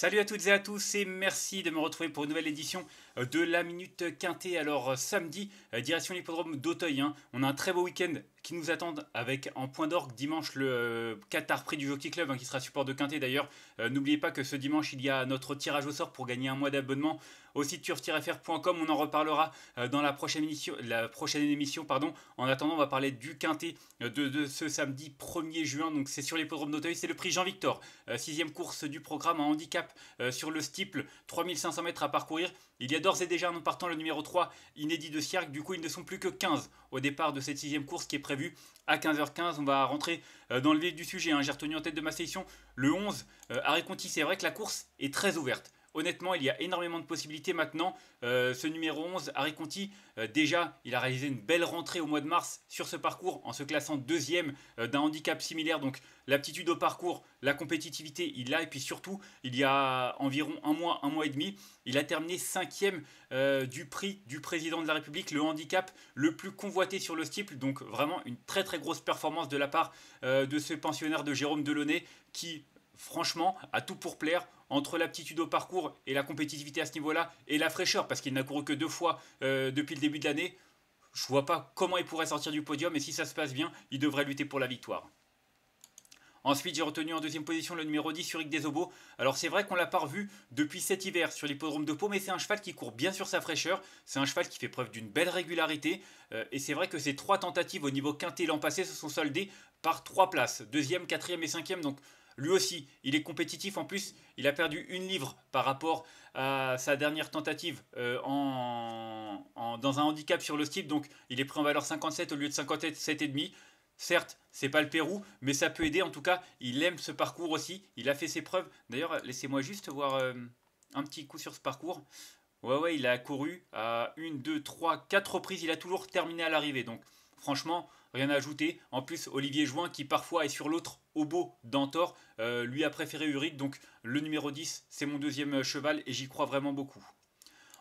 Salut à toutes et à tous et merci de me retrouver pour une nouvelle édition euh, de la Minute Quintée. Alors euh, samedi, euh, direction l'hippodrome d'Auteuil, hein. on a un très beau week-end qui nous attend avec en point d'orgue dimanche le Qatar Prix du Jockey Club hein, qui sera support de Quintée. d'ailleurs. N'oubliez pas que ce dimanche il y a notre tirage au sort pour gagner un mois d'abonnement au site turf-fr.com. On en reparlera euh, dans la prochaine émission. La prochaine émission pardon. En attendant, on va parler du quintet euh, de, ce samedi 1er juin. Donc c'est sur l'hippodrome d'Auteuil. C'est le prix Jean-Victor. Euh, sixième course du programme en handicap sur le steeple. 3500 mètres à parcourir. Il y a d'ores et déjà un non partant le numéro 3 inédit de Cirque. Du coup, ils ne sont plus que 15 au départ de cette sixième course qui est prévue à 15h15. On va rentrer dans le vif du sujet. Hein. J'ai retenu en tête de ma session le 11. Harry c'est vrai que la course est très ouverte. Honnêtement, il y a énormément de possibilités maintenant. Euh, ce numéro 11, Harry Conti, euh, déjà, il a réalisé une belle rentrée au mois de mars sur ce parcours en se classant deuxième euh, d'un handicap similaire. Donc l'aptitude au parcours, la compétitivité, il l'a. Et puis surtout, il y a environ un mois, un mois et demi, il a terminé cinquième du prix du président de la République, le handicap le plus convoité sur le steeple. Donc vraiment une très très grosse performance de la part de ce pensionnaire de Jérôme Delaunay qui, franchement, a tout pour plaire entre l'aptitude au parcours et la compétitivité à ce niveau-là et la fraîcheur, parce qu'il n'a couru que deux fois euh, depuis le début de l'année, je vois pas comment il pourrait sortir du podium et si ça se passe bien, il devrait lutter pour la victoire. Ensuite, j'ai retenu en deuxième position le numéro 10 sur des Desobo. Alors c'est vrai qu'on l'a pas revu depuis cet hiver sur l'hippodrome de Pau, mais c'est un cheval qui court bien sur sa fraîcheur. C'est un cheval qui fait preuve d'une belle régularité. Euh, et c'est vrai que ces trois tentatives au niveau quintet l'an passé se sont soldées par trois places, deuxième, quatrième et cinquième. Donc lui aussi, il est compétitif. En plus, il a perdu une livre par rapport à sa dernière tentative euh, en, dans un handicap sur le steep. Donc, il est pris en valeur 57 au lieu de 57,5. Certes, c'est pas le Pérou, mais ça peut aider. En tout cas, il aime ce parcours aussi. Il a fait ses preuves. D'ailleurs, laissez-moi juste voir euh, un petit coup sur ce parcours. Ouais, ouais, il a couru à une, deux, trois, quatre reprises. Il a toujours terminé à l'arrivée. Donc, franchement, rien à ajouter. En plus, Olivier Join, qui parfois est sur l'autre Obo d'Antor euh, lui a préféré Uric, donc le numéro 10, c'est mon deuxième euh, cheval et j'y crois vraiment beaucoup.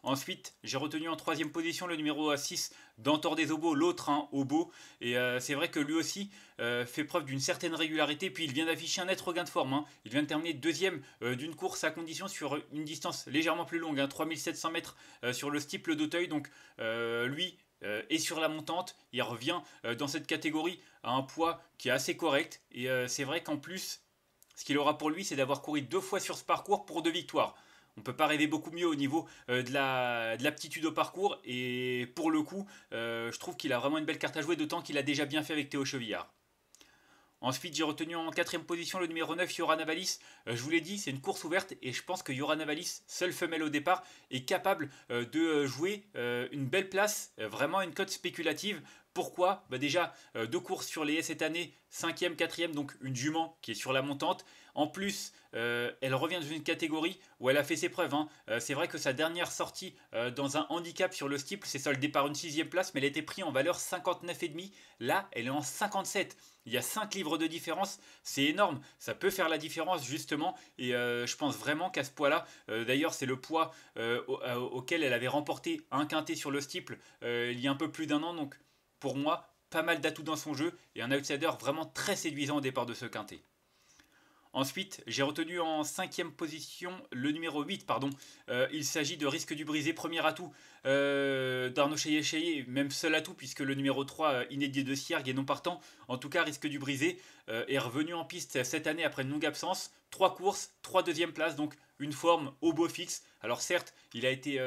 Ensuite, j'ai retenu en troisième position le numéro 6 euh, d'Antor des Obos, l'autre un hein, Obo. Et c'est vrai que lui aussi fait preuve d'une certaine régularité. Puis il vient d'afficher un net regain de forme. Hein. Il vient de terminer deuxième d'une course à condition sur une distance légèrement plus longue, à hein, 3700 mètres sur le steeple d'Auteuil. Donc lui, euh, et sur la montante, il revient euh, dans cette catégorie à un poids qui est assez correct. Et euh, c'est vrai qu'en plus, ce qu'il aura pour lui, c'est d'avoir couru deux fois sur ce parcours pour deux victoires. On ne peut pas rêver beaucoup mieux au niveau de, de l'aptitude au parcours. Et pour le coup, je trouve qu'il a vraiment une belle carte à jouer, d'autant qu'il a déjà bien fait avec Théo Chevillard. Ensuite, j'ai retenu en quatrième position le numéro 9, Yora Navalis. Euh, je vous l'ai dit, c'est une course ouverte et je pense que Yora Navalis, seule femelle au départ, est capable euh, de jouer euh, une belle place, vraiment une cote spéculative. Pourquoi bah, Déjà, euh, deux courses sur les haies cette année, 5e, 4e, donc une jument qui est sur la montante. En plus, euh, elle revient dans une catégorie où elle a fait ses preuves. Hein. Euh, c'est vrai que sa dernière sortie dans un handicap sur le c'est ça le par une 6 place, mais elle était prise en valeur 59,5. Là, elle est en 57. Il y a 5 livres de différence, c'est énorme, ça peut faire la différence justement, et je pense vraiment qu'à ce poids-là, d'ailleurs c'est le poids auquel elle avait remporté un quintet sur le steeple il y a un peu plus d'un an, donc pour moi, pas mal d'atouts dans son jeu et un outsider vraiment très séduisant au départ de ce quintet. Ensuite, j'ai retenu en cinquième position le numéro 8, pardon. Euh, il s'agit de Risque du Brisé, premier atout euh, d'Arnaud Cheyé même seul atout puisque le numéro 3, euh, inédit de Sierg et non partant. En tout cas, Risque du Brisé euh, est revenu en piste cette année après une longue absence. Trois courses, trois deuxièmes places, donc une forme au beau fixe. Alors certes, il a été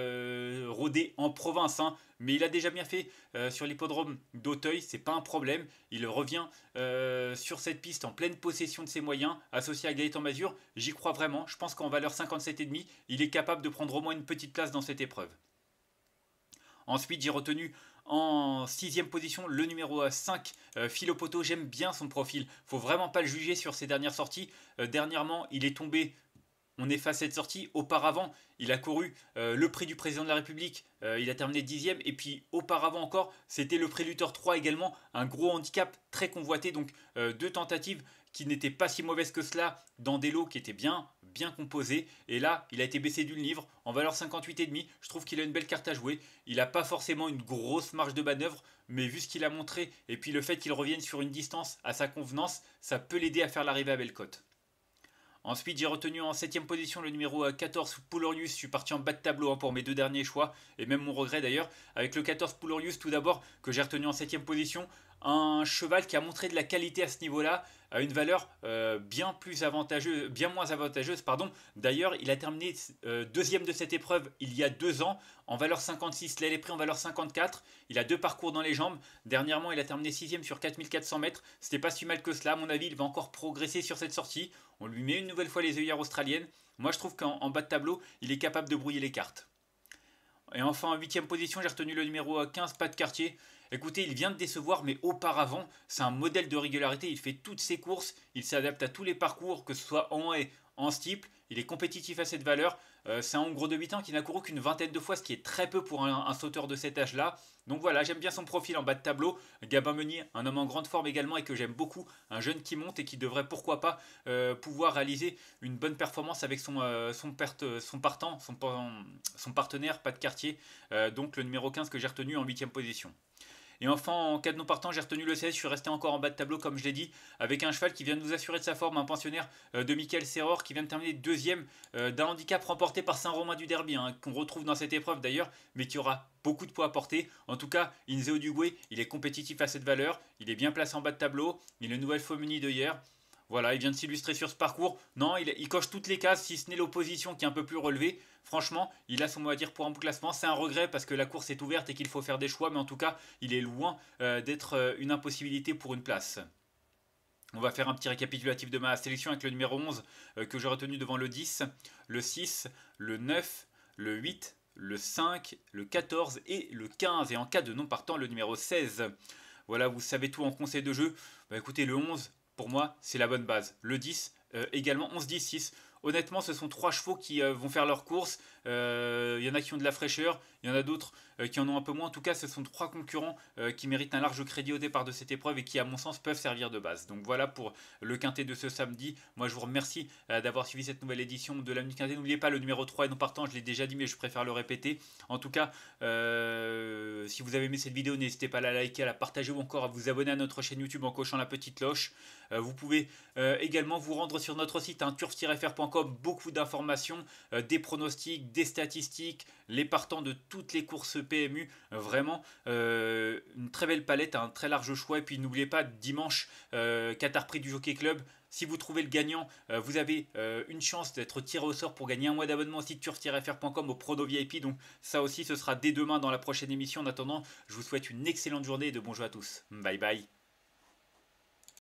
rodé en province, hein, mais il a déjà bien fait euh, sur l'hippodrome d'Auteuil, c'est pas un problème. Il revient euh, sur cette piste en pleine possession de ses moyens, associé à Gaëtan Mazur. J'y crois vraiment. Je pense qu'en valeur 57,5, il est capable de prendre au moins une petite place dans cette épreuve. Ensuite, j'ai retenu en sixième position, le numéro 5, euh, Philopoto. J'aime bien son profil. Faut vraiment pas le juger sur ses dernières sorties. dernièrement, il est tombé on efface cette sortie. Auparavant, il a couru euh, le prix du président de la République, euh, il a terminé dixième, et puis auparavant encore, c'était le prix Luther 3 également, un gros handicap très convoité, donc euh, deux tentatives qui n'étaient pas si mauvaises que cela dans des lots qui étaient bien, bien composés. Et là, il a été baissé d'une livre en valeur 58,5. Je trouve qu'il a une belle carte à jouer. Il n'a pas forcément une grosse marge de manœuvre, mais vu ce qu'il a montré et puis le fait qu'il revienne sur une distance à sa convenance, ça peut l'aider à faire l'arrivée à cote. Ensuite, j'ai retenu en 7ème position le numéro 14 euh, Poulorius. Je suis parti en bas de tableau hein, pour mes deux derniers choix, et même mon regret d'ailleurs, avec le 14 Poulorius tout d'abord, que j'ai retenu en 7ème position un cheval qui a montré de la qualité à ce niveau-là, à une valeur euh, bien plus avantageuse, bien moins avantageuse, pardon. D'ailleurs, il a terminé euh, deuxième de cette épreuve il y a deux ans, en valeur 56. Là, il est pris en valeur 54. Il a deux parcours dans les jambes. Dernièrement, il a terminé sixième sur 4400 mètres. C'était pas si mal que cela. À mon avis, il va encore progresser sur cette sortie. On lui met une nouvelle fois les œillères australiennes. Moi, je trouve qu'en bas de tableau, il est capable de brouiller les cartes. Et enfin, en huitième position, j'ai retenu le numéro 15, pas de quartier. Écoutez, il vient de décevoir, mais auparavant, c'est un modèle de régularité. Il fait toutes ses courses, il s'adapte à tous les parcours, que ce soit en et en steeple. Il est compétitif à cette valeur. Euh, c'est un gros de 8 ans qui n'a couru qu'une vingtaine de fois, ce qui est très peu pour un, sauteur de cet âge-là. Donc voilà, j'aime bien son profil en bas de tableau. Gabin Meunier, un homme en grande forme également et que j'aime beaucoup, un jeune qui monte et qui devrait pourquoi pas euh, pouvoir réaliser une bonne performance avec son, euh, partant, son, son, partenaire, pas de quartier. donc le numéro 15 que j'ai retenu en 8 position. Et enfin, en cas de non partant, j'ai retenu le 16. Je suis resté encore en bas de tableau, comme je l'ai dit, avec un cheval qui vient de nous assurer de sa forme, un pensionnaire euh, de Michael Serror qui vient de terminer deuxième euh, d'un handicap remporté par Saint-Romain du Derby, hein, qu'on retrouve dans cette épreuve d'ailleurs, mais qui aura beaucoup de poids à porter. En tout cas, Inzeo Duguay, il est compétitif à cette valeur, il est bien placé en bas de tableau, il est une nouvelle Fomini de hier. Voilà, il vient de s'illustrer sur ce parcours. Non, il, coche toutes les cases, si ce n'est l'opposition qui est un peu plus relevée. Franchement, il a son mot à dire pour un classement. C'est un regret parce que la course est ouverte et qu'il faut faire des choix, mais en tout cas, il est loin euh, d'être euh, une impossibilité pour une place. On va faire un petit récapitulatif de ma sélection avec le numéro 11 euh, que j'ai retenu devant le 10, le 6, le 9, le 8, le 5, le 14 et le 15. Et en cas de non partant, le numéro 16. Voilà, vous savez tout en conseil de jeu. Bah, écoutez, le 11, pour moi, c'est la bonne base. Le 10, euh, également 11-10-6. Honnêtement, ce sont trois chevaux qui euh, vont faire leur course. Il euh, y en a qui ont de la fraîcheur, il y en a d'autres euh, qui en ont un peu moins. En tout cas, ce sont trois concurrents euh, qui méritent un large crédit au départ de cette épreuve et qui, à mon sens, peuvent servir de base. Donc voilà pour le quintet de ce samedi. Moi, je vous remercie d'avoir suivi cette nouvelle édition de la Nuit Quintet. N'oubliez pas le numéro 3 et non partant, je l'ai déjà dit, mais je préfère le répéter. En tout cas, si vous avez aimé cette vidéo, n'hésitez pas à la liker, à la partager ou encore à vous abonner à notre chaîne YouTube en cochant la petite cloche. vous pouvez également vous rendre sur notre site un hein, turf-fr.com, beaucoup d'informations, des pronostics, des statistiques, les partants de toutes les courses PMU. Vraiment, euh, une très belle palette, un très large choix. Et puis n'oubliez pas, dimanche, euh, Qatar Prix du Jockey Club. Si vous trouvez le gagnant, euh, vous avez une chance d'être tiré au sort pour gagner un mois d'abonnement site turf frcom au Prodo VIP. Donc ça aussi, ce sera dès demain dans la prochaine émission. En attendant, je vous souhaite une excellente journée et de bons jeux à tous. Bye bye.